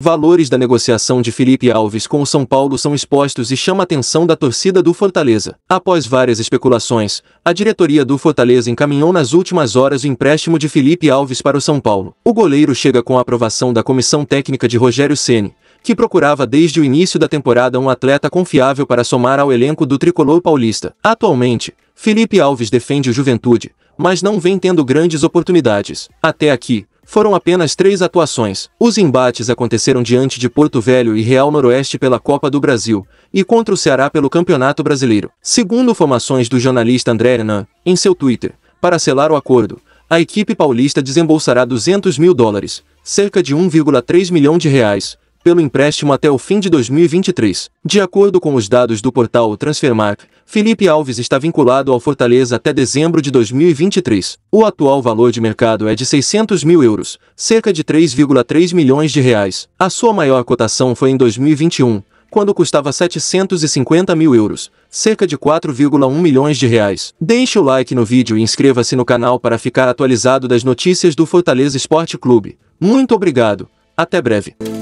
Valores da negociação de Felipe Alves com o São Paulo são expostos e chama a atenção da torcida do Fortaleza. Após várias especulações, a diretoria do Fortaleza encaminhou nas últimas horas o empréstimo de Felipe Alves para o São Paulo. O goleiro chega com a aprovação da comissão técnica de Rogério Ceni, que procurava desde o início da temporada um atleta confiável para somar ao elenco do tricolor paulista. Atualmente, Felipe Alves defende o Juventude, mas não vem tendo grandes oportunidades. Até aqui, foram apenas três atuações. Os embates aconteceram diante de Porto Velho e Real Noroeste pela Copa do Brasil e contra o Ceará pelo Campeonato Brasileiro. Segundo informações do jornalista André Hernan, em seu Twitter, para selar o acordo, a equipe paulista desembolsará 200 mil dólares, cerca de 1,3 milhão de reais, pelo empréstimo até o fim de 2023. De acordo com os dados do portal Transfermarkt, Felipe Alves está vinculado ao Fortaleza até dezembro de 2023. O atual valor de mercado é de 600 mil euros, cerca de 3,3 milhões de reais. A sua maior cotação foi em 2021, quando custava 750 mil euros, cerca de 4,1 milhões de reais. Deixe o like no vídeo e inscreva-se no canal para ficar atualizado das notícias do Fortaleza Esporte Clube. Muito obrigado. Até breve.